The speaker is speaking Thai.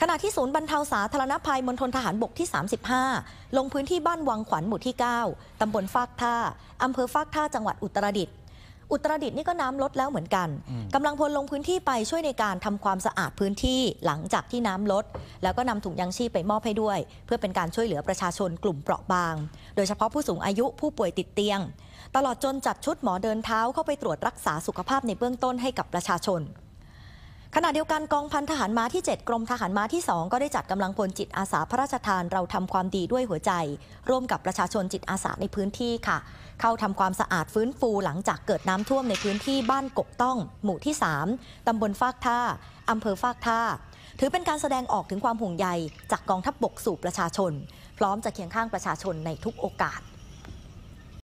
ขณะที่ศูนย์บรรเทาสาธารณภัยมณฑลทหารบกที่ 35 ลงพื้นที่บ้านวังขวัญหมู่ที่ 9 ตำบลฟากท่าอำเภอฟากท่าจังหวัดอุตรดิตถ์ อุตรดิตถ์นี่ก็น้ำลดแล้วเหมือนกัน กำลังพลลงพื้นที่ไปช่วยในการทำความสะอาดพื้นที่หลังจากที่น้ำลด แล้วก็นำถุงยางชีพไปมอบให้ด้วย เพื่อเป็นการช่วยเหลือประชาชนกลุ่มเปราะบาง โดยเฉพาะผู้สูงอายุผู้ป่วยติดเตียง ตลอดจนจัดชุดหมอเดินเท้าเข้าไปตรวจรักษาสุขภาพในเบื้องต้นให้กับประชาชนขณะเดียวกันกองพันทหารม้าที่ 7 กรมทหารม้าที่ 2 ก็ได้จัดกำลังพลจิตอาสาพระราชทานเราทำความดีด้วยหัวใจ ร่วมกับประชาชนจิตอาสาในพื้นที่ค่ะ เข้าทำความสะอาดฟื้นฟูหลังจากเกิดน้ำท่วมในพื้นที่บ้านกกต้อง หมู่ที่3ตำบลฟากท่า อำเภอฟากท่า ถือเป็นการแสดงออกถึงความห่วงใย จากกองทัพบบกสู่ประชาชน พร้อมจะเคียงข้างประชาชนในทุกโอกาส